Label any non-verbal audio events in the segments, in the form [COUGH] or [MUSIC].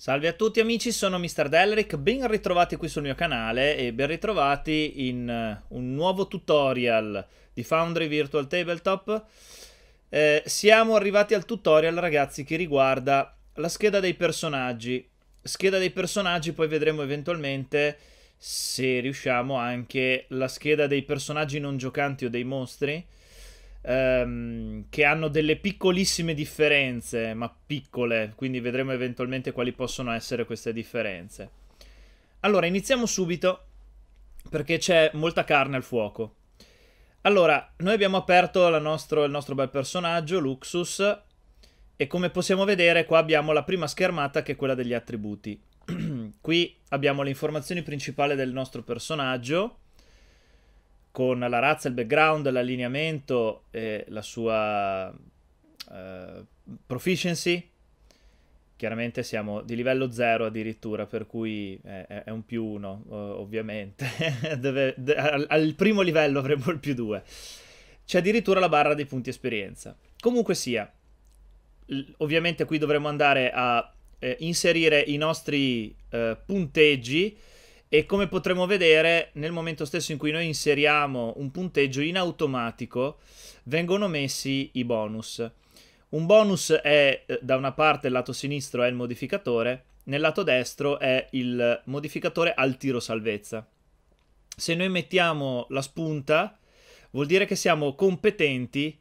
Salve a tutti amici, sono Mr. Delric, ben ritrovati qui sul mio canale e ben ritrovati in eh, un nuovo tutorial di Foundry Virtual Tabletop. Eh, siamo arrivati al tutorial ragazzi che riguarda la scheda dei personaggi. Scheda dei personaggi poi vedremo eventualmente se riusciamo anche la scheda dei personaggi non giocanti o dei mostri ehm, che hanno delle piccolissime differenze, ma piccole, quindi vedremo eventualmente quali possono essere queste differenze. Allora, iniziamo subito perché c'è molta carne al fuoco. Allora, noi abbiamo aperto nostro, il nostro bel personaggio, Luxus, e come possiamo vedere qua abbiamo la prima schermata che è quella degli attributi. [CLEARS THROAT] Qui abbiamo le informazioni principali del nostro personaggio, con la razza, il background, l'allineamento e la sua eh, proficiency. Chiaramente siamo di livello 0 addirittura, per cui è, è un più 1, ovviamente. [LAUGHS] Deve, de, al, al, primo livello avremo il più 2. C'è addirittura la barra dei punti esperienza. Comunque sia, ovviamente qui dovremo andare a eh, inserire i nostri eh, punteggi e come potremo vedere nel momento stesso in cui noi inseriamo un punteggio in automatico vengono messi i bonus. Un bonus è eh, da una parte il lato sinistro è il modificatore, nel lato destro è il modificatore al tiro salvezza. Se noi mettiamo la spunta vuol dire che siamo competenti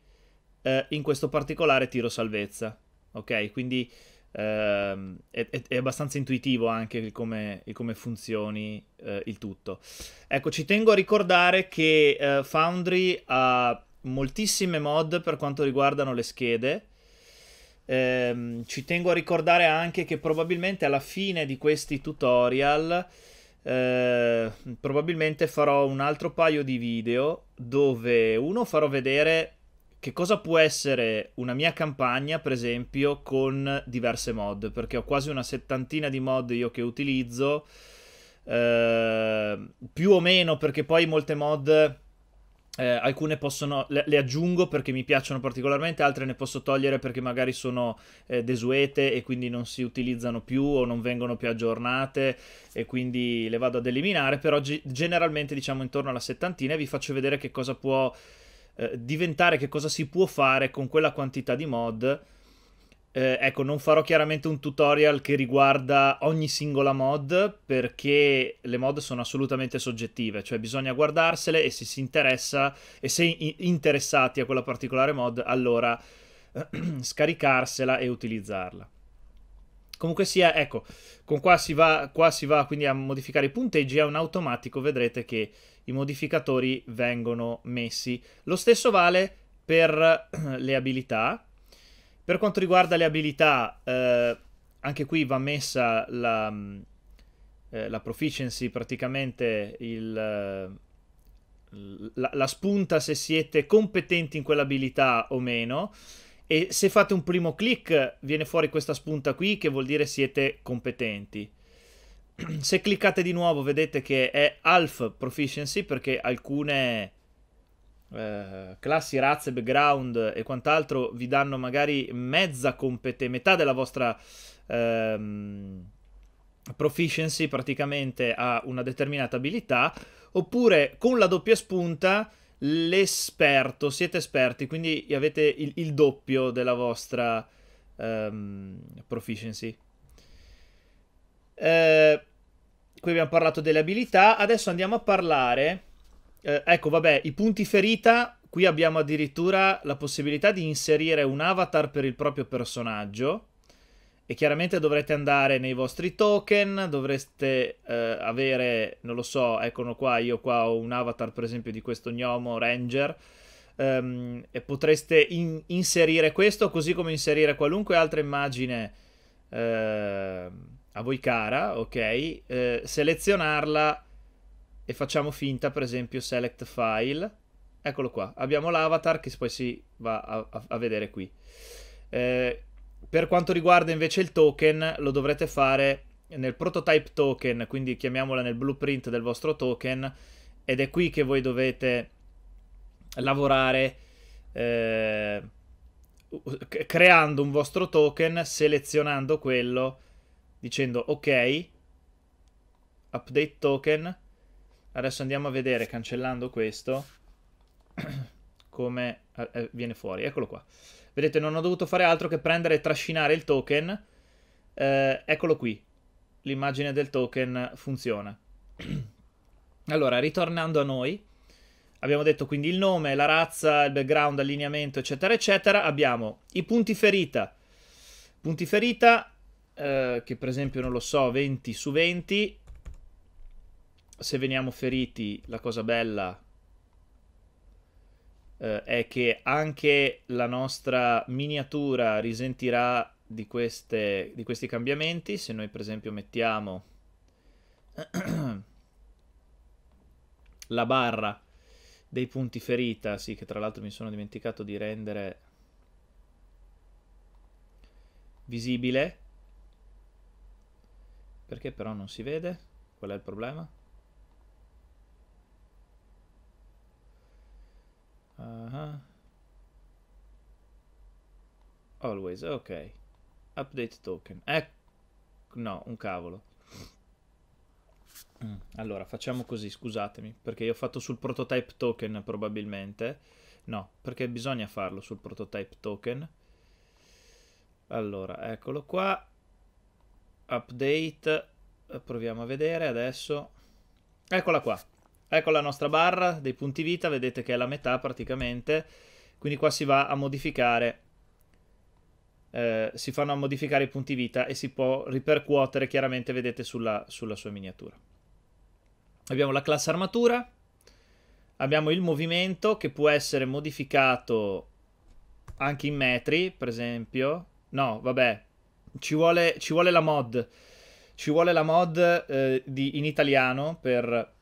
eh, in questo particolare tiro salvezza. Ok, quindi Uh, è, è, abbastanza intuitivo anche il come, il come funzioni uh, il tutto. Ecco, ci tengo a ricordare che uh, Foundry ha moltissime mod per quanto riguardano le schede. Ehm, ci tengo a ricordare anche che probabilmente alla fine di questi tutorial eh, probabilmente farò un altro paio di video dove uno farò vedere che cosa può essere una mia campagna, per esempio, con diverse mod, perché ho quasi una settantina di mod io che utilizzo, eh, più o meno perché poi molte mod... Eh, alcune possono, le, le, aggiungo perché mi piacciono particolarmente, altre ne posso togliere perché magari sono eh, desuete e quindi non si utilizzano più o non vengono più aggiornate e quindi le vado ad eliminare, però generalmente diciamo intorno alla settantina e vi faccio vedere che cosa può eh, diventare che cosa si può fare con quella quantità di mod. Eh, ecco, non farò chiaramente un tutorial che riguarda ogni singola mod perché le mod sono assolutamente soggettive, cioè bisogna guardarsele e se si interessa e se interessati a quella particolare mod, allora [CLEARS THROAT] scaricarsela e utilizzarla. Comunque sia, ecco, con qua si, va, qua si va quindi a modificare i punteggi, è un automatico, vedrete che i modificatori vengono messi. Lo stesso vale per [CLEARS THROAT] le abilità. Per quanto riguarda le abilità, eh, anche qui va messa la, mm, eh, la proficiency, praticamente il, la, la spunta se siete competenti in quell'abilità o meno e se fate un primo click viene fuori questa spunta qui che vuol dire siete competenti. [CLEARS THROAT] Se cliccate di nuovo vedete che è half proficiency perché alcune eh, classi, razze, background e quant'altro vi danno magari mezza competenza, metà della vostra ehm, proficiency praticamente a una determinata abilità, oppure con la doppia spunta l'esperto, siete esperti, quindi avete il, il doppio della vostra um, proficiency. Eh, qui abbiamo parlato delle abilità, adesso andiamo a parlare... Eh, ecco, vabbè, i punti ferita, qui abbiamo addirittura la possibilità di inserire un avatar per il proprio personaggio e chiaramente dovrete andare nei vostri token, dovreste eh, avere, non lo so, eccolo qua, io qua ho un avatar per esempio di questo gnomo ranger, ehm, e potreste in- inserire questo così come inserire qualunque altra immagine eh, a voi cara, ok? Eh, selezionarla e facciamo finta per esempio select file, eccolo qua, abbiamo l'avatar che poi si va a, a-, a vedere qui. Eh, per quanto riguarda invece il token, lo dovrete fare nel prototype token, quindi chiamiamola nel blueprint del vostro token, ed è qui che voi dovete lavorare eh, creando un vostro token, selezionando quello, dicendo ok, update token, adesso andiamo a vedere cancellando questo [CLEARS THROAT] come eh, viene fuori, eccolo qua. Vedete, non ho dovuto fare altro che prendere e trascinare il token. Eh, eccolo qui. L'immagine del token funziona. [CLEARS THROAT] allora, ritornando a noi, abbiamo detto quindi il nome, la razza, il background, allineamento, eccetera, eccetera. Abbiamo i punti ferita. Punti ferita, eh, che per esempio, non lo so, 20 su 20. Se veniamo feriti, la cosa bella eh, è che anche la nostra miniatura risentirà di, queste, di questi cambiamenti. Se noi per esempio mettiamo [CLEARS THROAT] la barra dei punti ferita, sì che tra l'altro mi sono dimenticato di rendere visibile, perché però non si vede? Qual è il problema? Uh-huh. Always, ok. Update token. Ecco. No, un cavolo. Mm, allora, facciamo così, scusatemi, perché io ho fatto sul prototype token probabilmente. No, perché bisogna farlo sul prototype token. Allora, eccolo qua. Update. Proviamo a vedere adesso. Eccola qua. Ecco la nostra barra dei punti vita, vedete che è la metà praticamente, quindi qua si va a modificare, eh, si fanno a modificare i punti vita e si può ripercuotere chiaramente, vedete, sulla, sulla sua miniatura. Abbiamo la classe armatura, abbiamo il movimento che può essere modificato anche in metri, per esempio. No, vabbè, ci vuole, ci vuole la mod. Ci vuole la mod eh, di, in italiano per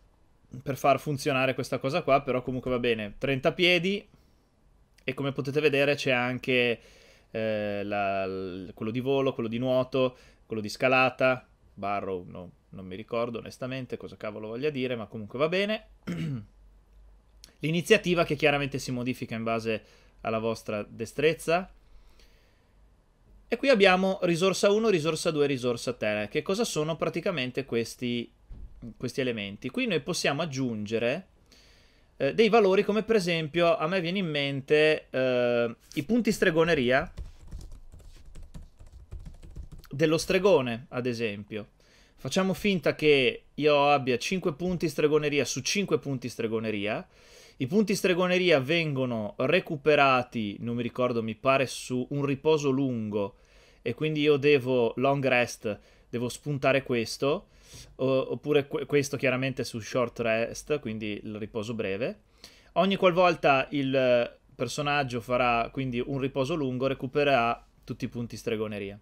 per far funzionare questa cosa qua, però comunque va bene. 30 piedi e come potete vedere c'è anche eh, la, quello di volo, quello di nuoto, quello di scalata, barrow, no, non mi ricordo onestamente cosa cavolo voglia dire, ma comunque va bene. [CLEARS THROAT] L'iniziativa che chiaramente si modifica in base alla vostra destrezza. E qui abbiamo risorsa 1, risorsa 2, risorsa 3, che cosa sono praticamente questi questi elementi. Qui noi possiamo aggiungere eh, dei valori come per esempio a me viene in mente eh, i punti stregoneria dello stregone, ad esempio. Facciamo finta che io abbia 5 punti stregoneria su 5 punti stregoneria. I punti stregoneria vengono recuperati, non mi ricordo, mi pare su un riposo lungo e quindi io devo long rest devo spuntare questo, o, oppure que- questo chiaramente su short rest, quindi il riposo breve. Ogni qualvolta il personaggio farà quindi un riposo lungo, recupererà tutti i punti stregoneria.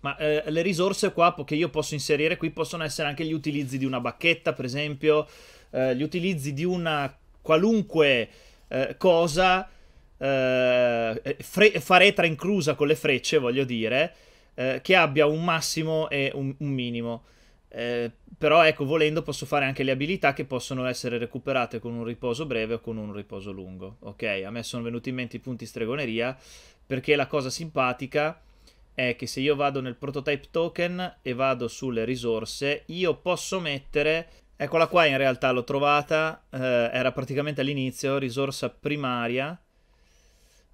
Ma eh, le risorse qua che io posso inserire qui possono essere anche gli utilizzi di una bacchetta, per esempio, eh, gli utilizzi di una qualunque eh, cosa, eh, fare fare inclusa con le frecce, voglio dire, eh, che abbia un massimo e un, un minimo. Eh, però ecco, volendo posso fare anche le abilità che possono essere recuperate con un riposo breve o con un riposo lungo. Ok, a me sono venuti in mente i punti stregoneria perché la cosa simpatica è che se io vado nel prototype token e vado sulle risorse, io posso mettere... Eccola qua in realtà l'ho trovata, eh, era praticamente all'inizio, risorsa primaria.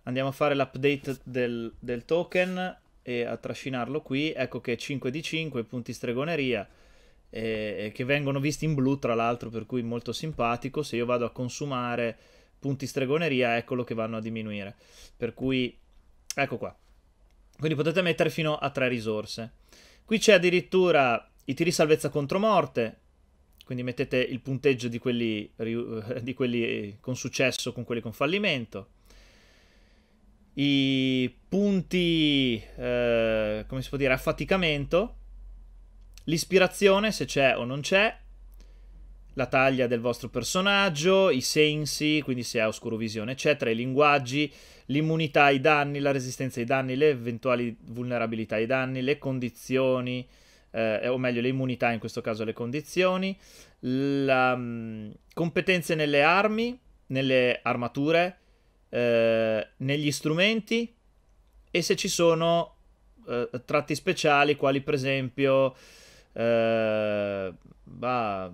Andiamo a fare l'update del, del token e a trascinarlo qui, ecco che 5 di 5 punti stregoneria eh, che vengono visti in blu tra l'altro, per cui molto simpatico, se io vado a consumare punti stregoneria eccolo che vanno a diminuire. Per cui ecco qua. Quindi potete mettere fino a 3 risorse. Qui c'è addirittura i tiri salvezza contro morte, quindi mettete il punteggio di quelli, di quelli con successo con quelli con fallimento i punti, eh, come si può dire, affaticamento, l'ispirazione, se c'è o non c'è, la taglia del vostro personaggio, i sensi, quindi se ha oscurovisione, eccetera, i linguaggi, l'immunità ai danni, la resistenza ai danni, le eventuali vulnerabilità ai danni, le condizioni, eh, o meglio le immunità in questo caso le condizioni, la, mm, competenze nelle armi, nelle armature, eh, negli strumenti e se ci sono eh, tratti speciali quali per esempio eh, bah,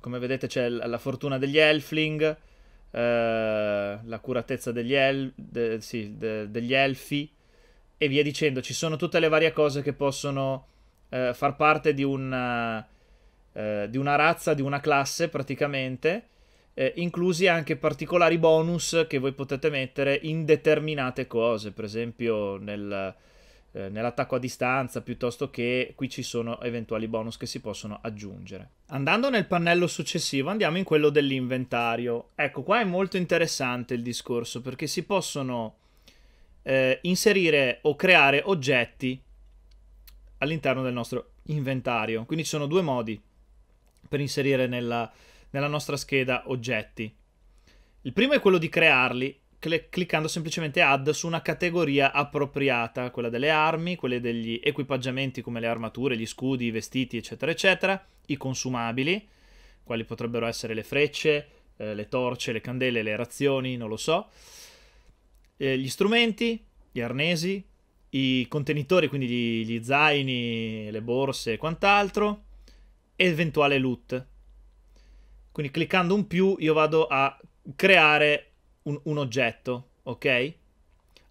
come vedete c'è la fortuna degli elfling eh, la curatezza degli, el- de- sì, de- degli elfi e via dicendo ci sono tutte le varie cose che possono eh, far parte di una, eh, di una razza di una classe praticamente eh, inclusi anche particolari bonus che voi potete mettere in determinate cose, per esempio nel, eh, nell'attacco a distanza, piuttosto che qui ci sono eventuali bonus che si possono aggiungere. Andando nel pannello successivo andiamo in quello dell'inventario. Ecco, qua è molto interessante il discorso perché si possono eh, inserire o creare oggetti all'interno del nostro inventario. Quindi ci sono due modi per inserire nella, nella nostra scheda oggetti. Il primo è quello di crearli cliccando semplicemente add su una categoria appropriata, quella delle armi, quelle degli equipaggiamenti come le armature, gli scudi, i vestiti, eccetera, eccetera, i consumabili, quali potrebbero essere le frecce, eh, le torce, le candele, le razioni, non lo so, eh, gli strumenti, gli arnesi, i contenitori, quindi gli, gli zaini, le borse e quant'altro, e eventuale loot. Quindi cliccando un più io vado a creare un, un oggetto, ok?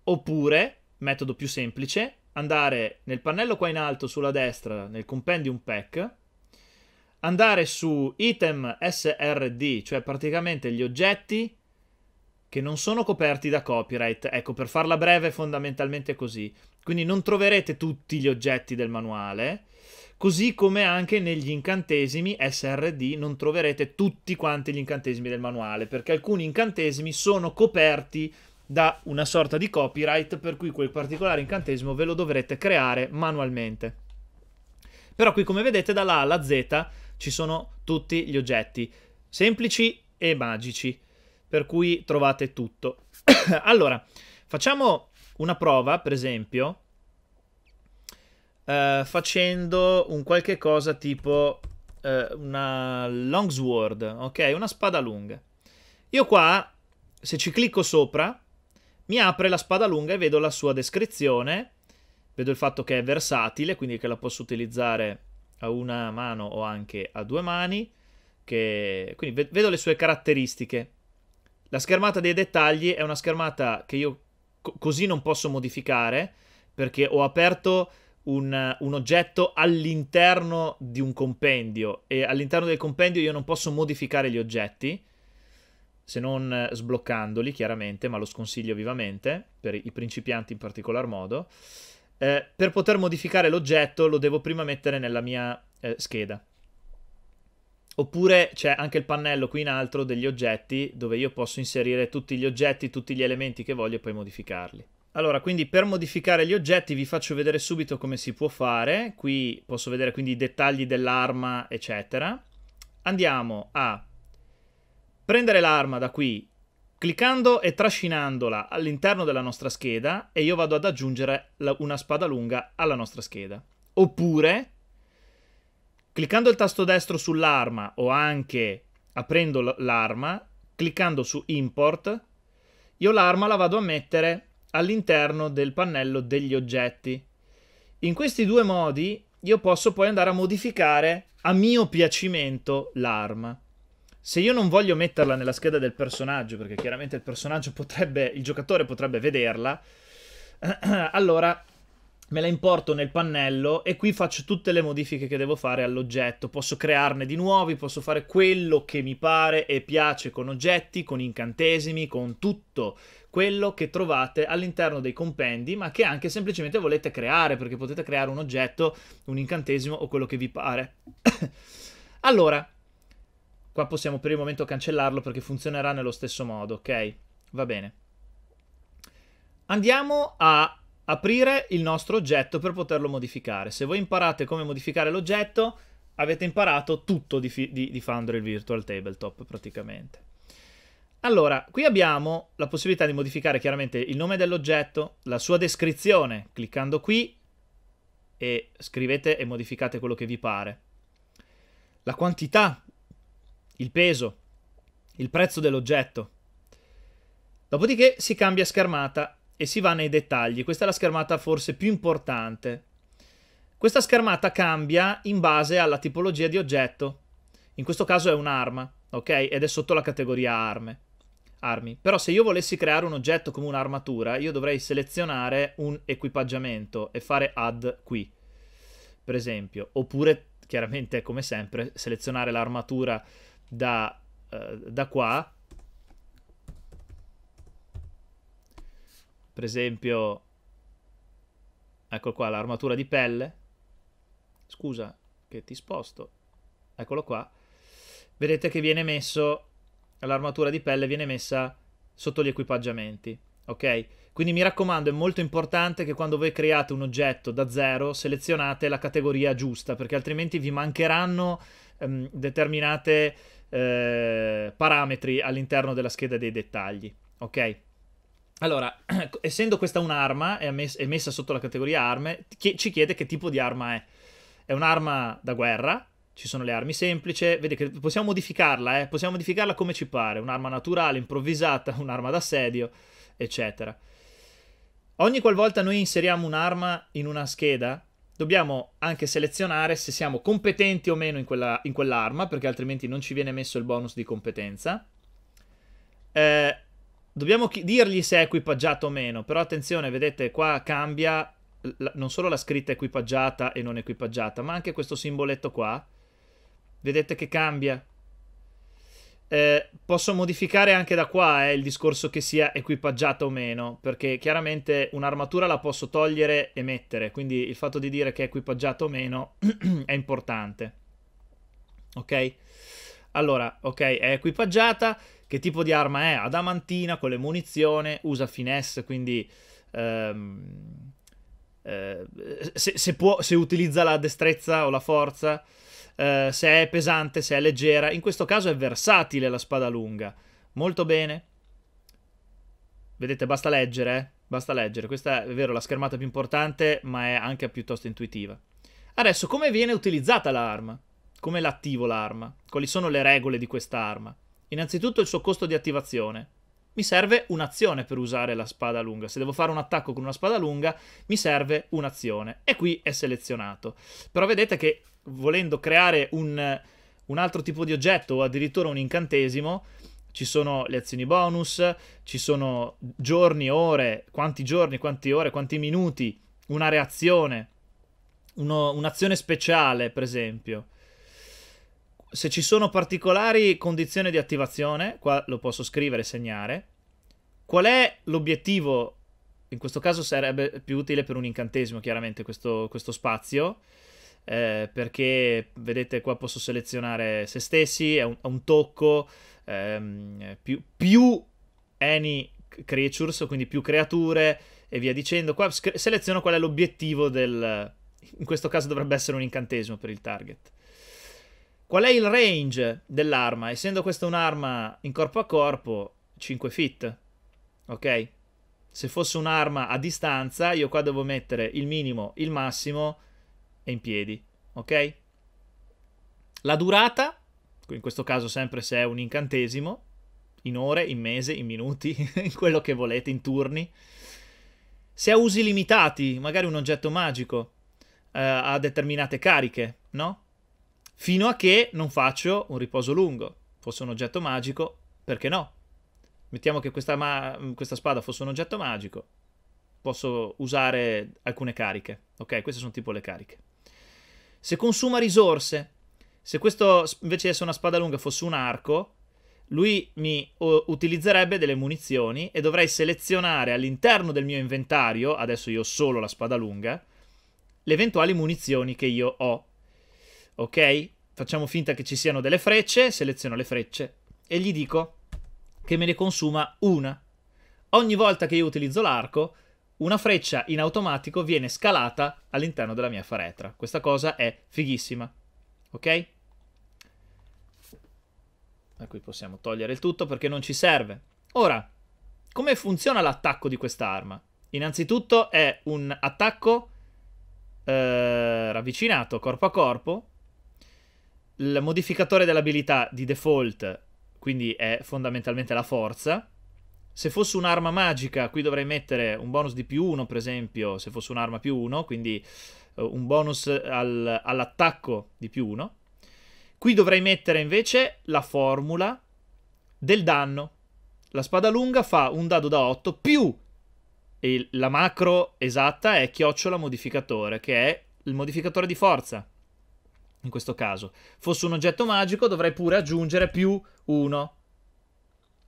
Oppure, metodo più semplice, andare nel pannello qua in alto sulla destra, nel compendium pack, andare su item srd, cioè praticamente gli oggetti che non sono coperti da copyright. Ecco, per farla breve, è fondamentalmente così. Quindi non troverete tutti gli oggetti del manuale, così come anche negli incantesimi SRD non troverete tutti quanti gli incantesimi del manuale, perché alcuni incantesimi sono coperti da una sorta di copyright, per cui quel particolare incantesimo ve lo dovrete creare manualmente. Però qui come vedete dalla A alla Z ci sono tutti gli oggetti, semplici e magici, per cui trovate tutto. [COUGHS] allora, facciamo una prova, per esempio, eh, facendo un qualche cosa tipo eh, una longsword, ok? Una spada lunga. Io qua, se ci clicco sopra, mi apre la spada lunga e vedo la sua descrizione. Vedo il fatto che è versatile, quindi che la posso utilizzare a una mano o anche a due mani. Che... Quindi vedo le sue caratteristiche. La schermata dei dettagli è una schermata che io co così non posso modificare perché ho aperto un, un oggetto all'interno di un compendio e all'interno del compendio io non posso modificare gli oggetti se non eh, sbloccandoli chiaramente, ma lo sconsiglio vivamente per i principianti in particolar modo. Eh, per poter modificare l'oggetto lo devo prima mettere nella mia eh, scheda. Oppure c'è anche il pannello qui in alto degli oggetti dove io posso inserire tutti gli oggetti, tutti gli elementi che voglio e poi modificarli. Allora, quindi per modificare gli oggetti vi faccio vedere subito come si può fare. Qui posso vedere quindi i dettagli dell'arma, eccetera. Andiamo a prendere l'arma da qui, cliccando e trascinandola all'interno della nostra scheda e io vado ad aggiungere una spada lunga alla nostra scheda. Oppure, cliccando il tasto destro sull'arma o anche aprendo l'arma, cliccando su import, io l'arma la vado a mettere all'interno del pannello degli oggetti. In questi due modi io posso poi andare a modificare a mio piacimento l'arma. Se io non voglio metterla nella scheda del personaggio, perché chiaramente il personaggio potrebbe, il giocatore potrebbe vederla, [CLEARS THROAT] allora me la importo nel pannello e qui faccio tutte le modifiche che devo fare all'oggetto. Posso crearne di nuovi, posso fare quello che mi pare e piace con oggetti, con incantesimi, con tutto quello che trovate all'interno dei compendi, ma che anche semplicemente volete creare, perché potete creare un oggetto, un incantesimo o quello che vi pare. [COUGHS] allora, qua possiamo per il momento cancellarlo perché funzionerà nello stesso modo, ok? Va bene. Andiamo a aprire il nostro oggetto per poterlo modificare. Se voi imparate come modificare l'oggetto, avete imparato tutto di, di, di Foundry Virtual Tabletop praticamente. Allora, qui abbiamo la possibilità di modificare chiaramente il nome dell'oggetto, la sua descrizione, cliccando qui e scrivete e modificate quello che vi pare. La quantità, il peso, il prezzo dell'oggetto. Dopodiché si cambia schermata e si va nei dettagli. Questa è la schermata forse più importante. Questa schermata cambia in base alla tipologia di oggetto. In questo caso è un'arma, ok? Ed è sotto la categoria arme. Armi. Però se io volessi creare un oggetto come un'armatura, io dovrei selezionare un equipaggiamento e fare add qui, per esempio. Oppure, chiaramente, come sempre, selezionare l'armatura da, eh, da qua per esempio, ecco qua l'armatura di pelle, scusa che ti sposto, eccolo qua, vedete che viene messo, l'armatura di pelle viene messa sotto gli equipaggiamenti, ok? Quindi mi raccomando, è molto importante che quando voi create un oggetto da zero selezionate la categoria giusta, perché altrimenti vi mancheranno ehm, determinate eh, parametri all'interno della scheda dei dettagli, ok? Allora, [CLEARS THROAT] essendo questa un'arma, è, mess- è messa sotto la categoria arme, chi- ci chiede che tipo di arma è. È un'arma da guerra, ci sono le armi semplici, vedi che possiamo modificarla, eh? possiamo modificarla come ci pare, un'arma naturale, improvvisata, [LAUGHS] un'arma d'assedio, eccetera. Ogni qualvolta noi inseriamo un'arma in una scheda, dobbiamo anche selezionare se siamo competenti o meno in, quella, in quell'arma, perché altrimenti non ci viene messo il bonus di competenza. Eh, Dobbiamo chi- dirgli se è equipaggiato o meno, però attenzione, vedete, qua cambia la, non solo la scritta equipaggiata e non equipaggiata, ma anche questo simboletto qua. Vedete che cambia. Eh, posso modificare anche da qua eh, il discorso che sia equipaggiata o meno, perché chiaramente un'armatura la posso togliere e mettere, quindi il fatto di dire che è equipaggiata o meno [CLEARS THROAT] è importante. Ok? Allora, ok, è equipaggiata. Che tipo di arma è? Adamantina con le munizioni, usa finesse, quindi... Ehm, eh, se, se, può, se utilizza la destrezza o la forza, eh, se è pesante, se è leggera. In questo caso è versatile la spada lunga. Molto bene. Vedete, basta leggere, eh? Basta leggere. Questa è è vero la schermata più importante, ma è anche piuttosto intuitiva. Adesso, come viene utilizzata l'arma? Come l'attivo l'arma? Quali sono le regole di questa arma? Innanzitutto il suo costo di attivazione. Mi serve un'azione per usare la spada lunga. Se devo fare un attacco con una spada lunga, mi serve un'azione. E qui è selezionato. Però vedete che volendo creare un, un altro tipo di oggetto o addirittura un incantesimo, ci sono le azioni bonus, ci sono giorni, ore, quanti giorni, quante ore, quanti minuti, una reazione, un'azione speciale, per esempio se ci sono particolari condizioni di attivazione, qua lo posso scrivere e segnare. Qual è l'obiettivo? In questo caso sarebbe più utile per un incantesimo, chiaramente, questo, questo spazio. Eh, perché vedete qua posso selezionare se stessi, è un, è un tocco, ehm, più, più any creatures, quindi più creature e via dicendo. Qua seleziono qual è l'obiettivo del... In questo caso dovrebbe essere un incantesimo per il target. Qual è il range dell'arma? Essendo questa un'arma in corpo a corpo, 5 feet. Ok? Se fosse un'arma a distanza, io qua devo mettere il minimo, il massimo e in piedi. Ok? La durata, in questo caso sempre se è un incantesimo, in ore, in mese, in minuti, [LAUGHS] in quello che volete, in turni. Se ha usi limitati, magari un oggetto magico eh, a determinate cariche, no? fino a che non faccio un riposo lungo, fosse un oggetto magico, perché no? Mettiamo che questa, ma- questa spada fosse un oggetto magico, posso usare alcune cariche, ok? Queste sono tipo le cariche. Se consuma risorse, se questo invece di essere una spada lunga fosse un arco, lui mi utilizzerebbe delle munizioni e dovrei selezionare all'interno del mio inventario, adesso io ho solo la spada lunga, le eventuali munizioni che io ho ok? Facciamo finta che ci siano delle frecce, seleziono le frecce e gli dico che me ne consuma una. Ogni volta che io utilizzo l'arco, una freccia in automatico viene scalata all'interno della mia faretra. Questa cosa è fighissima, ok? Da qui possiamo togliere il tutto perché non ci serve. Ora, come funziona l'attacco di questa arma? Innanzitutto è un attacco eh, ravvicinato corpo a corpo il modificatore dell'abilità di default, quindi è fondamentalmente la forza. Se fosse un'arma magica, qui dovrei mettere un bonus di più 1, per esempio, se fosse un'arma più 1, quindi uh, un bonus al, all'attacco di più 1. Qui dovrei mettere invece la formula del danno. La spada lunga fa un dado da 8 più il, la macro esatta è chiocciola modificatore, che è il modificatore di forza in questo caso, fosse un oggetto magico dovrei pure aggiungere più 1.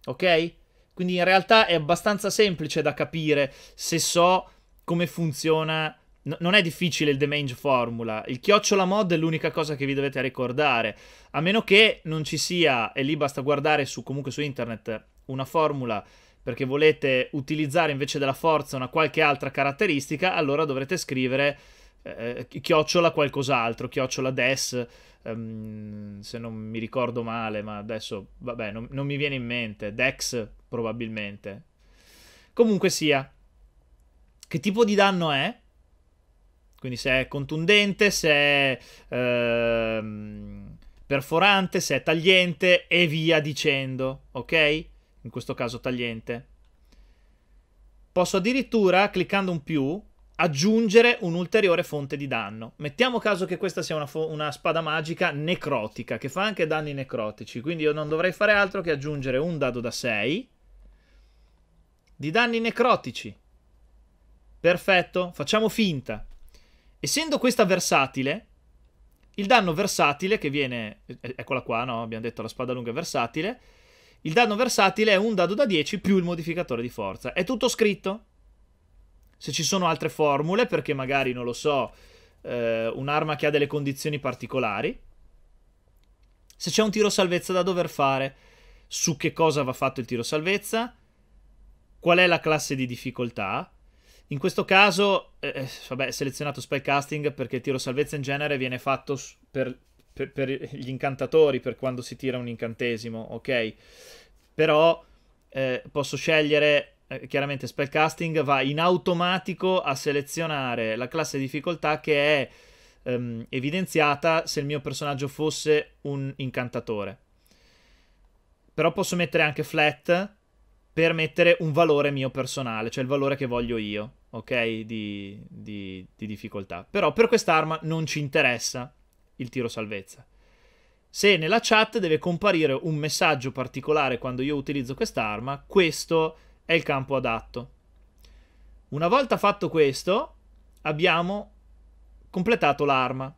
Ok? Quindi in realtà è abbastanza semplice da capire se so come funziona... No, non è difficile il demange formula, il chiocciola mod è l'unica cosa che vi dovete ricordare, a meno che non ci sia, e lì basta guardare su, comunque su internet, una formula perché volete utilizzare invece della forza una qualche altra caratteristica, allora dovrete scrivere eh, eh chiocciola qualcos'altro, chiocciola Des, um, se non mi ricordo male, ma adesso, vabbè, non, non mi viene in mente, Dex probabilmente. Comunque sia, che tipo di danno è? Quindi se è contundente, se è ehm, perforante, se è tagliente e via dicendo, ok? In questo caso tagliente. Posso addirittura, cliccando un più, aggiungere un'ulteriore fonte di danno. Mettiamo caso che questa sia una, fo- una, spada magica necrotica, che fa anche danni necrotici, quindi io non dovrei fare altro che aggiungere un dado da 6 di danni necrotici. Perfetto, facciamo finta. Essendo questa versatile, il danno versatile che viene... Eh, eh, eccola qua, no? Abbiamo detto la spada lunga è versatile. Il danno versatile è un dado da 10 più il modificatore di forza. È tutto scritto? se ci sono altre formule, perché magari, non lo so, eh, un'arma che ha delle condizioni particolari, se c'è un tiro salvezza da dover fare, su che cosa va fatto il tiro salvezza, qual è la classe di difficoltà. In questo caso, eh, eh vabbè, ho selezionato spellcasting perché il tiro salvezza in genere viene fatto per, per, per gli incantatori, per quando si tira un incantesimo, ok? Però eh, posso scegliere eh, chiaramente Spellcasting va in automatico a selezionare la classe difficoltà che è ehm, evidenziata se il mio personaggio fosse un incantatore. Però posso mettere anche flat per mettere un valore mio personale, cioè il valore che voglio io, ok? Di, di, di difficoltà. Però per quest'arma non ci interessa il tiro salvezza. Se nella chat deve comparire un messaggio particolare quando io utilizzo quest'arma, questo è il campo adatto. Una volta fatto questo, abbiamo completato l'arma.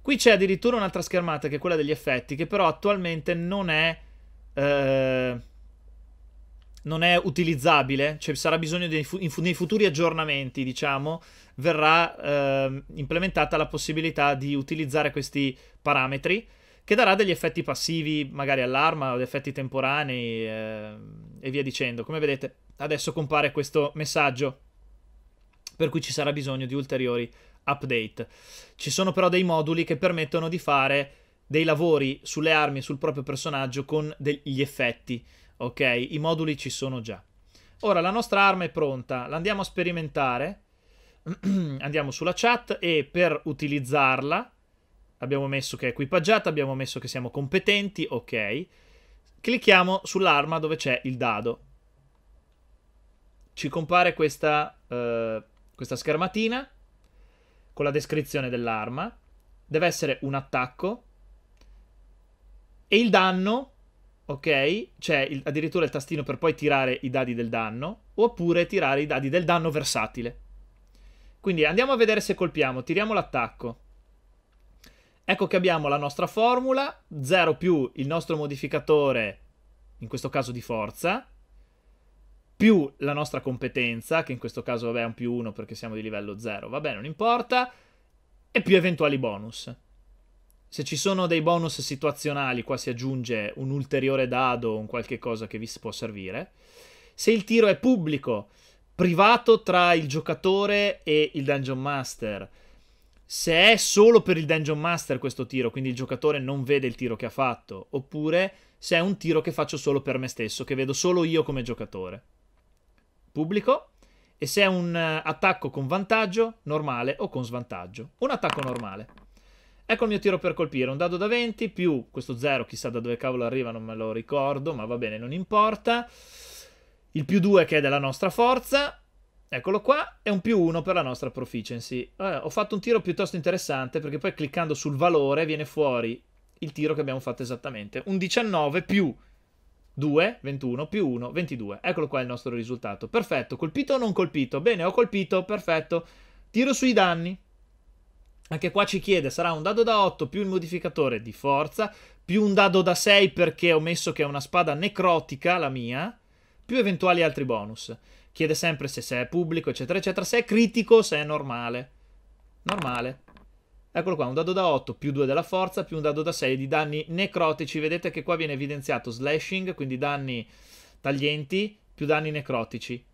Qui c'è addirittura un'altra schermata che è quella degli effetti, che però attualmente non è... Eh, non è utilizzabile, cioè sarà bisogno di, nei futuri aggiornamenti, diciamo, verrà eh, implementata la possibilità di utilizzare questi parametri che darà degli effetti passivi, magari all'arma, o effetti temporanei eh, e via dicendo. Come vedete, adesso compare questo messaggio, per cui ci sarà bisogno di ulteriori update. Ci sono però dei moduli che permettono di fare dei lavori sulle armi e sul proprio personaggio con degli effetti, ok? I moduli ci sono già. Ora la nostra arma è pronta, l'andiamo a sperimentare, [CLEARS THROAT] andiamo sulla chat e per utilizzarla abbiamo messo che è equipaggiata, abbiamo messo che siamo competenti, ok. Clicchiamo sull'arma dove c'è il dado. Ci compare questa, eh, questa schermatina con la descrizione dell'arma. Deve essere un attacco. E il danno, ok, c'è il, addirittura il tastino per poi tirare i dadi del danno, oppure tirare i dadi del danno versatile. Quindi andiamo a vedere se colpiamo, tiriamo l'attacco. Ecco che abbiamo la nostra formula, 0 più il nostro modificatore, in questo caso di forza, più la nostra competenza, che in questo caso vabbè, è un più 1 perché siamo di livello 0, vabbè non importa, e più eventuali bonus. Se ci sono dei bonus situazionali, qua si aggiunge un ulteriore dado, un qualche cosa che vi può servire. Se il tiro è pubblico, privato tra il giocatore e il Dungeon Master, se è solo per il Dungeon Master questo tiro, quindi il giocatore non vede il tiro che ha fatto, oppure se è un tiro che faccio solo per me stesso, che vedo solo io come giocatore. Pubblico. E se è un eh, attacco con vantaggio, normale o con svantaggio. Un attacco normale. Ecco il mio tiro per colpire, un dado da 20 più questo 0, chissà da dove cavolo arriva, non me lo ricordo, ma va bene, non importa. Il più 2 che è della nostra forza, Eccolo qua, è un più 1 per la nostra proficiency. Eh, ho fatto un tiro piuttosto interessante perché poi cliccando sul valore viene fuori il tiro che abbiamo fatto esattamente. Un 19 più 2, 21, più 1, 22. Eccolo qua il nostro risultato. Perfetto, colpito o non colpito? Bene, ho colpito, perfetto. Tiro sui danni. Anche qua ci chiede, sarà un dado da 8 più il modificatore di forza, più un dado da 6 perché ho messo che è una spada necrotica la mia, più eventuali altri bonus chiede sempre se, se è pubblico, eccetera, eccetera, se è critico, se è normale. Normale. Eccolo qua, un dado da 8 più 2 della forza più un dado da 6 di danni necrotici. Vedete che qua viene evidenziato slashing, quindi danni taglienti più danni necrotici.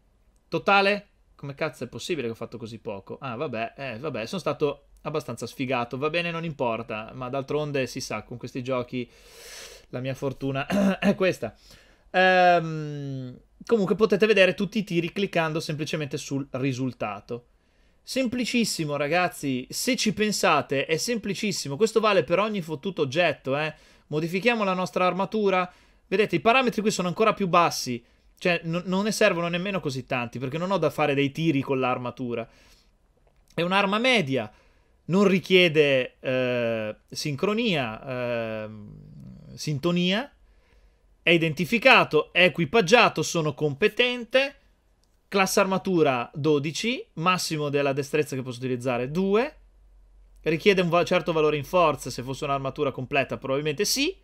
Totale? Come cazzo è possibile che ho fatto così poco? Ah, vabbè, eh, vabbè, sono stato abbastanza sfigato. Va bene, non importa, ma d'altronde si sa, con questi giochi la mia fortuna [CLEARS THROAT] è questa. Ehm... Comunque potete vedere tutti i tiri cliccando semplicemente sul risultato. Semplicissimo ragazzi, se ci pensate è semplicissimo, questo vale per ogni fottuto oggetto, eh. Modifichiamo la nostra armatura, vedete i parametri qui sono ancora più bassi, cioè non ne servono nemmeno così tanti perché non ho da fare dei tiri con l'armatura. È un'arma media, non richiede eh, sincronia, eh, sintonia, è identificato, è equipaggiato, sono competente, classe armatura 12, massimo della destrezza che posso utilizzare 2, richiede un certo valore in forza, se fosse un'armatura completa probabilmente sì,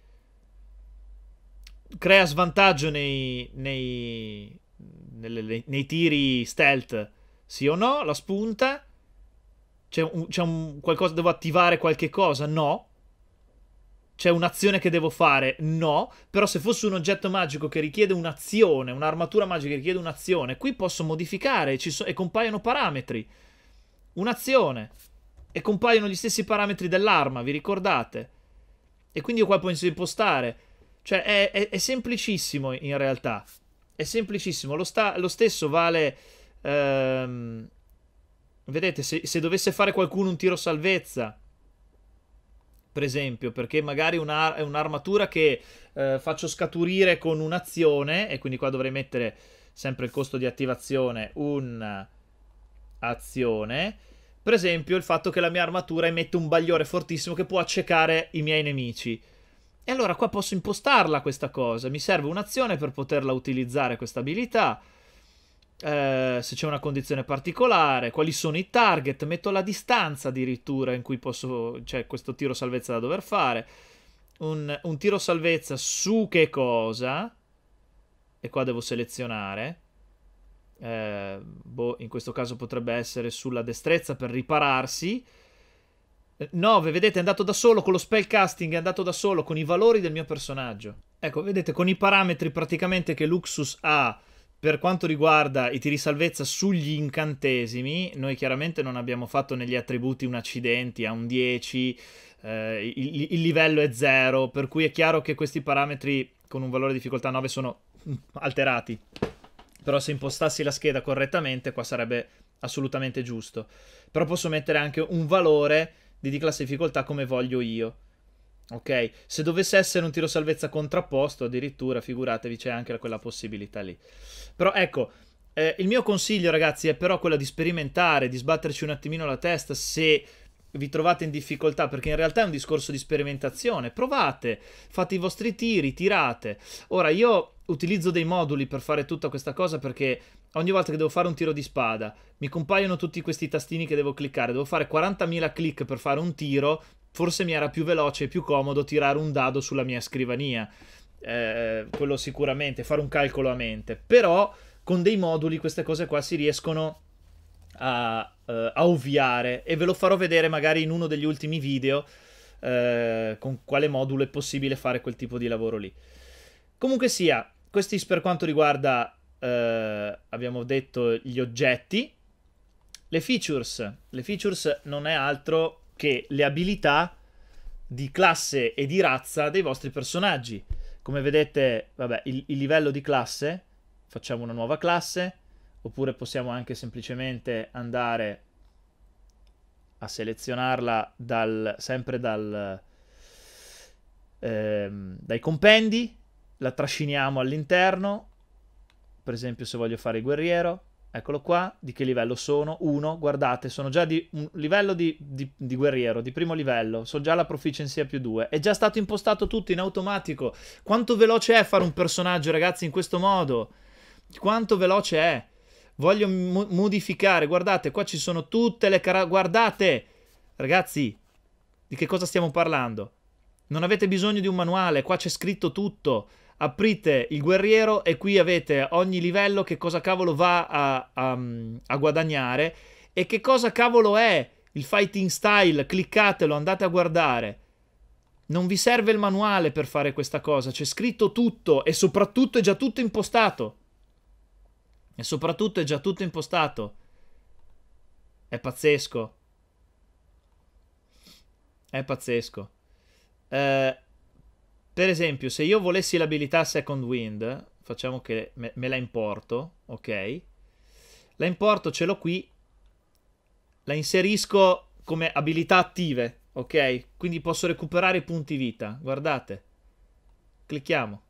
crea svantaggio nei, nei, nelle, nei tiri stealth, sì o no, la spunta, c'è un, c'è un qualcosa, devo attivare qualche cosa? No, c'è un'azione che devo fare? No, però se fosse un oggetto magico che richiede un'azione, un'armatura magica che richiede un'azione, qui posso modificare so- e compaiono parametri. Un'azione. E compaiono gli stessi parametri dell'arma, vi ricordate? E quindi io qua posso impostare. Cioè è, è, è semplicissimo in realtà. È semplicissimo. Lo, sta- lo stesso vale... Ehm, vedete, se, se dovesse fare qualcuno un tiro salvezza per esempio, perché magari una, è un'armatura che eh, faccio scaturire con un'azione, e quindi qua dovrei mettere sempre il costo di attivazione, un'azione. Per esempio il fatto che la mia armatura emette un bagliore fortissimo che può accecare i miei nemici. E allora qua posso impostarla questa cosa, mi serve un'azione per poterla utilizzare questa abilità, eh, se c'è una condizione particolare, quali sono i target, metto la distanza addirittura in cui posso, cioè questo tiro salvezza da dover fare, un, un tiro salvezza su che cosa, e qua devo selezionare, eh, boh, in questo caso potrebbe essere sulla destrezza per ripararsi, 9, eh, vedete, è andato da solo con lo spellcasting, è andato da solo con i valori del mio personaggio. Ecco, vedete, con i parametri praticamente che Luxus ha per quanto riguarda i tiri salvezza sugli incantesimi, noi chiaramente non abbiamo fatto negli attributi un accidenti a un 10, eh, il, il livello è 0, per cui è chiaro che questi parametri con un valore di difficoltà 9 sono alterati. Però se impostassi la scheda correttamente qua sarebbe assolutamente giusto. Però posso mettere anche un valore di difficoltà come voglio io. Ok, se dovesse essere un tiro salvezza contrapposto, addirittura, figuratevi, c'è anche quella possibilità lì. Però ecco, eh, il mio consiglio, ragazzi, è però quello di sperimentare, di sbatterci un attimino la testa se vi trovate in difficoltà, perché in realtà è un discorso di sperimentazione. Provate, fate i vostri tiri, tirate. Ora, io utilizzo dei moduli per fare tutta questa cosa perché ogni volta che devo fare un tiro di spada mi compaiono tutti questi tastini che devo cliccare. Devo fare 40.000 click per fare un tiro forse mi era più veloce e più comodo tirare un dado sulla mia scrivania. Eh, quello sicuramente, fare un calcolo a mente. Però con dei moduli queste cose qua si riescono a, uh, a ovviare e ve lo farò vedere magari in uno degli ultimi video uh, con quale modulo è possibile fare quel tipo di lavoro lì. Comunque sia, questi per quanto riguarda, uh, abbiamo detto, gli oggetti. Le features, le features non è altro che le abilità di classe e di razza dei vostri personaggi. Come vedete, vabbè, il, il livello di classe, facciamo una nuova classe, oppure possiamo anche semplicemente andare a selezionarla dal, sempre dal, ehm, dai compendi, la trasciniamo all'interno, per esempio se voglio fare guerriero, Eccolo qua, di che livello sono? Uno, guardate, sono già di un livello di, di, di, guerriero, di primo livello, so già la proficiency più due. è già stato impostato tutto in automatico. Quanto veloce è fare un personaggio, ragazzi, in questo modo? Quanto veloce è? Voglio mo modificare, guardate, qua ci sono tutte le caratteristiche, guardate! Ragazzi, di che cosa stiamo parlando? Non avete bisogno di un manuale, qua c'è scritto tutto aprite il guerriero e qui avete ogni livello che cosa cavolo va a, a, mm, a guadagnare e che cosa cavolo è il fighting style, cliccatelo, andate a guardare. Non vi serve il manuale per fare questa cosa, c'è scritto tutto e soprattutto è già tutto impostato. E soprattutto è già tutto impostato. È pazzesco. È pazzesco. Eh, per esempio, se io volessi l'abilità Second Wind, facciamo che me, me la importo, ok? La importo, ce l'ho qui, la inserisco come abilità attive, ok? Quindi posso recuperare i punti vita, guardate. Clicchiamo.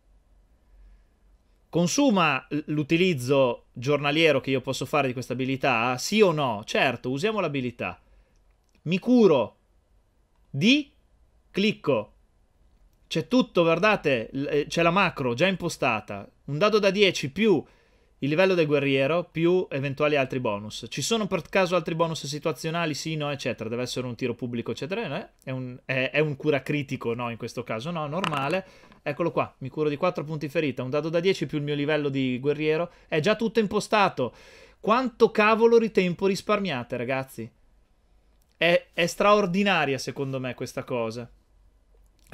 Consuma l'utilizzo giornaliero che io posso fare di questa abilità? Sì o no? Certo, usiamo l'abilità. Mi curo di, clicco c'è tutto, guardate, eh, c'è la macro già impostata. Un dado da 10 più il livello del guerriero più eventuali altri bonus. Ci sono per caso altri bonus situazionali? Sì, no, eccetera. Deve essere un tiro pubblico, eccetera. Eh, no, è, un, è, è, un, cura critico, no, in questo caso no, normale. Eccolo qua, mi curo di 4 punti ferita, un dado da 10 più il mio livello di guerriero. È già tutto impostato. Quanto cavolo di tempo risparmiate, ragazzi? È, è straordinaria, secondo me, questa cosa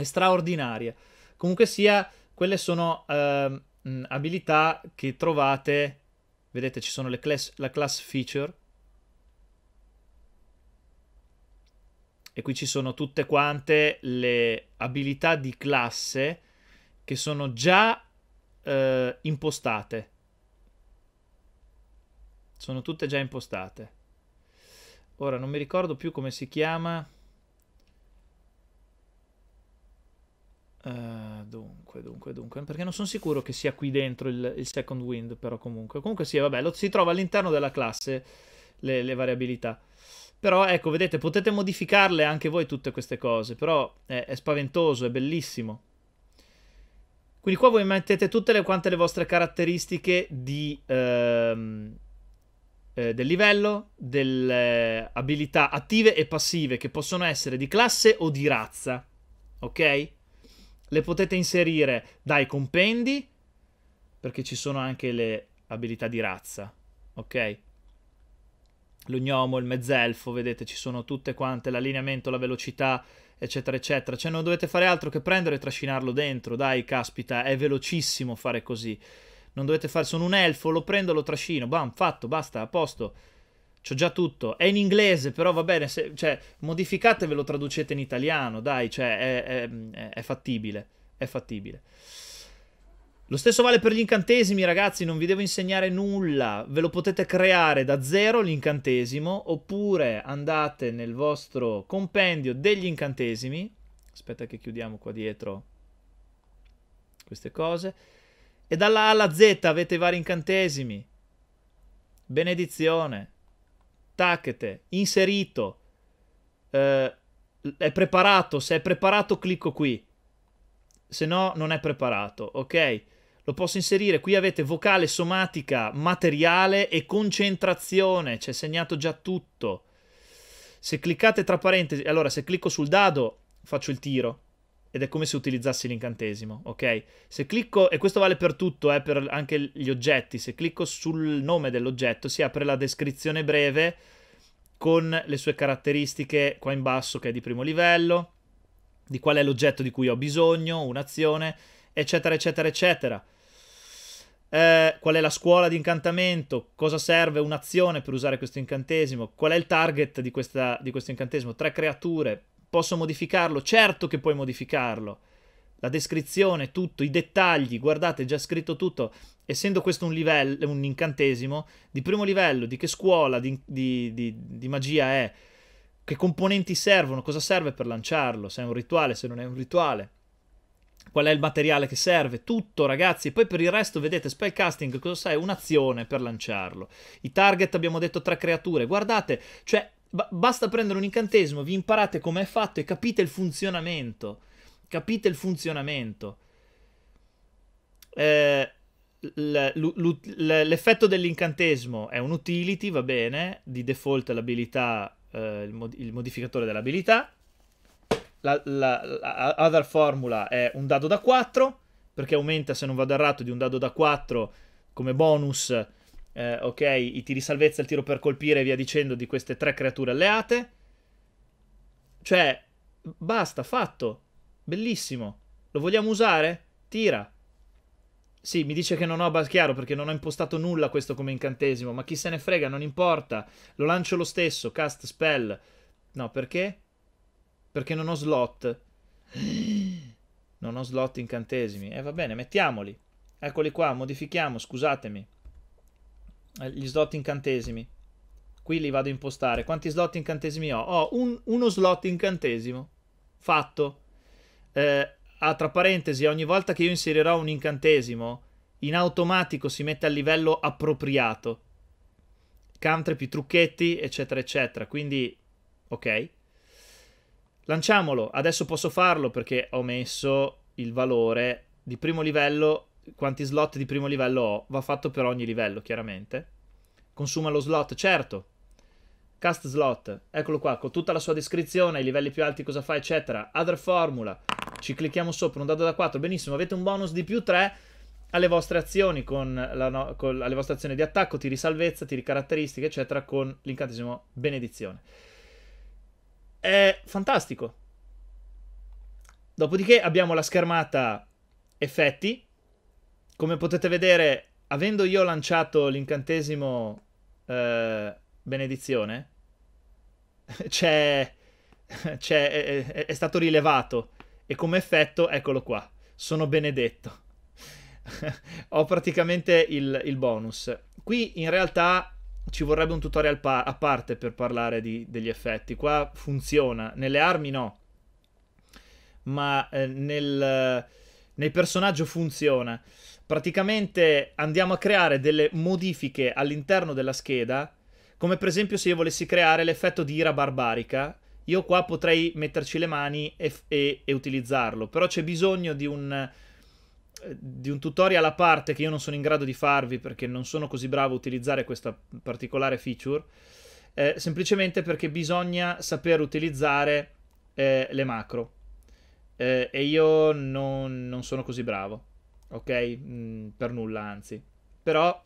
e straordinarie. Comunque sia, quelle sono eh, abilità che trovate, vedete ci sono le class, la class feature, e qui ci sono tutte quante le abilità di classe che sono già eh, impostate. Sono tutte già impostate. Ora non mi ricordo più come si chiama. Uh, dunque, dunque, dunque, perché non sono sicuro che sia qui dentro il, il second wind, però comunque. Comunque sì, vabbè, lo, si trova all'interno della classe le, le, variabilità. Però ecco, vedete, potete modificarle anche voi tutte queste cose, però è, è spaventoso, è bellissimo. Quindi qua voi mettete tutte le, quante le vostre caratteristiche di, ehm, eh, del livello, delle abilità attive e passive, che possono essere di classe o di razza, ok? le potete inserire dai compendi, perché ci sono anche le abilità di razza, ok? L'ugnomo, il mezzelfo, vedete, ci sono tutte quante, l'allineamento, la velocità, eccetera, eccetera. Cioè non dovete fare altro che prendere e trascinarlo dentro, dai, caspita, è velocissimo fare così. Non dovete fare, sono un elfo, lo prendo, lo trascino, bam, fatto, basta, a posto. C'ho già tutto. È in inglese, però va bene. Se, cioè, modificatevelo, traducete in italiano. Dai, cioè, è, è, è, fattibile. È fattibile. Lo stesso vale per gli incantesimi, ragazzi. Non vi devo insegnare nulla. Ve lo potete creare da zero l'incantesimo. Oppure andate nel vostro compendio degli incantesimi. Aspetta, che chiudiamo qua dietro queste cose. E dalla A alla Z avete i vari incantesimi. Benedizione tacchete, inserito, eh, è preparato, se è preparato clicco qui, se no non è preparato, ok? Lo posso inserire, qui avete vocale, somatica, materiale e concentrazione, c'è segnato già tutto. Se cliccate tra parentesi, allora se clicco sul dado faccio il tiro, ed è come se utilizzassi l'incantesimo, ok? Se clicco, e questo vale per tutto, eh, per anche gli oggetti, se clicco sul nome dell'oggetto si apre la descrizione breve con le sue caratteristiche qua in basso che è di primo livello, di qual è l'oggetto di cui ho bisogno, un'azione, eccetera, eccetera, eccetera. Eh, qual è la scuola di incantamento, cosa serve un'azione per usare questo incantesimo, qual è il target di, questa, di questo incantesimo, tre creature, Posso modificarlo? Certo che puoi modificarlo. La descrizione, tutto, i dettagli, guardate, già scritto tutto. Essendo questo un livello, un incantesimo, di primo livello, di che scuola di, di, di, di magia è, che componenti servono, cosa serve per lanciarlo, se è un rituale, se non è un rituale, qual è il materiale che serve, tutto ragazzi. E Poi per il resto vedete spellcasting, cosa sai, un'azione per lanciarlo. I target abbiamo detto tre creature, guardate, cioè Ba- basta prendere un incantesimo, vi imparate com'è fatto e capite il funzionamento. Capite il funzionamento. Eh, l- l- l- l'effetto dell'incantesimo è un utility, va bene, di default l'abilità, eh, il, mod- il, modificatore dell'abilità. La, la, la other formula è un dado da 4, perché aumenta, se non vado errato, di un dado da 4 come bonus eh, ok, i tiri salvezza, il tiro per colpire e via dicendo di queste tre creature alleate. Cioè, basta, fatto. Bellissimo. Lo vogliamo usare? Tira. Sì, mi dice che non ho chiaro perché non ho impostato nulla questo come incantesimo, ma chi se ne frega, non importa. Lo lancio lo stesso, cast spell. No, perché? Perché non ho slot. [GASPS] Non ho slot incantesimi. E eh, va bene, mettiamoli. Eccoli qua, modifichiamo, scusatemi. Eh, gli slot incantesimi. Qui li vado a impostare. Quanti slot incantesimi ho? Ho un, uno slot incantesimo. Fatto. Eh, ah, tra parentesi, ogni volta che io inserirò un incantesimo, in automatico si mette al livello appropriato. Country più trucchetti, eccetera, eccetera. Quindi, ok. Lanciamolo. Adesso posso farlo perché ho messo il valore di primo livello quanti slot di primo livello ho, va fatto per ogni livello, chiaramente. Consuma lo slot, certo. Cast slot, eccolo qua, con tutta la sua descrizione, i livelli più alti cosa fa, eccetera. Other formula, ci clicchiamo sopra, un dado da 4, benissimo, avete un bonus di più 3 alle vostre azioni, con la, no, con, alle vostre azioni di attacco, tiri salvezza, tiri caratteristiche, eccetera, con l'incantesimo benedizione. È fantastico. Dopodiché abbiamo la schermata effetti, come potete vedere, avendo io lanciato l'incantesimo eh, benedizione, [LAUGHS] c'è, c'è, è, è, stato rilevato e come effetto, eccolo qua, sono benedetto. [LAUGHS] Ho praticamente il, il, bonus. Qui in realtà ci vorrebbe un tutorial pa- a parte per parlare di, degli effetti. Qua funziona, nelle armi no, ma eh, nel, nel personaggio funziona praticamente andiamo a creare delle modifiche all'interno della scheda, come per esempio se io volessi creare l'effetto di ira barbarica, io qua potrei metterci le mani e, e, e utilizzarlo, però c'è bisogno di un, di un tutorial a parte che io non sono in grado di farvi perché non sono così bravo a utilizzare questa particolare feature, eh, semplicemente perché bisogna saper utilizzare eh, le macro eh, e io non, non sono così bravo ok? Mm, per nulla, anzi. Però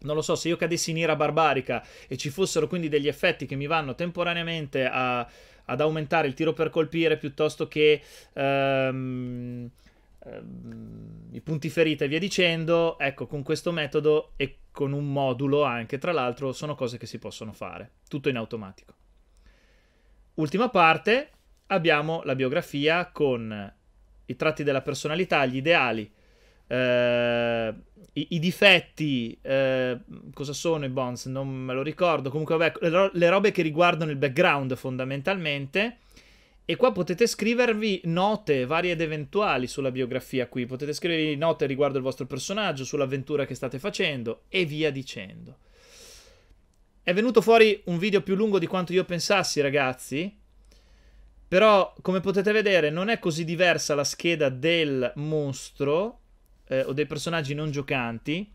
non lo so, se io cadessi in ira barbarica e ci fossero quindi degli effetti che mi vanno temporaneamente a, ad aumentare il tiro per colpire piuttosto che um, um, i punti ferita e via dicendo, ecco, con questo metodo e con un modulo anche, tra l'altro, sono cose che si possono fare, tutto in automatico. Ultima parte, abbiamo la biografia con i tratti della personalità, gli ideali, eh, i, i, difetti, eh, cosa sono i bonds? Non me lo ricordo. Comunque, vabbè, le, ro- le, robe che riguardano il background fondamentalmente. E qua potete scrivervi note varie ed eventuali sulla biografia. Qui potete scrivervi note riguardo il vostro personaggio, sull'avventura che state facendo e via dicendo. È venuto fuori un video più lungo di quanto io pensassi, ragazzi. Però, come potete vedere, non è così diversa la scheda del mostro eh, o dei personaggi non giocanti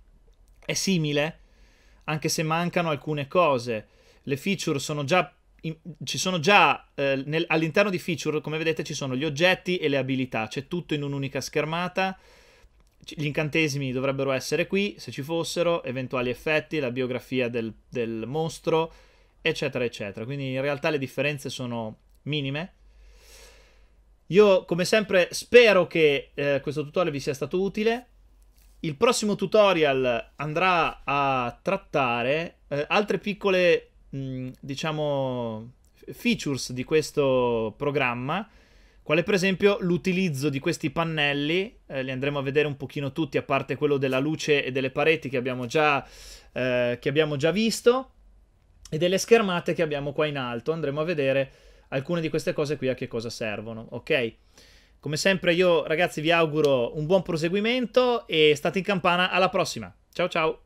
è simile, anche se mancano alcune cose. Le feature sono già in, ci sono già eh, nel, all'interno di feature, come vedete, ci sono gli oggetti e le abilità, c'è tutto in un'unica schermata. C- gli incantesimi dovrebbero essere qui, se ci fossero, eventuali effetti, la biografia del, del mostro, eccetera, eccetera. Quindi in realtà le differenze sono minime. Io come sempre spero che eh, questo tutorial vi sia stato utile. Il prossimo tutorial andrà a trattare eh, altre piccole, mh, mm, diciamo, features di questo programma, quale per esempio l'utilizzo di questi pannelli, eh, li andremo a vedere un pochino tutti, a parte quello della luce e delle pareti che abbiamo già, eh, che abbiamo già visto, e delle schermate che abbiamo qua in alto, andremo a vedere alcune di queste cose qui a che cosa servono, ok? Come sempre io ragazzi vi auguro un buon proseguimento e state in campana, alla prossima, ciao ciao!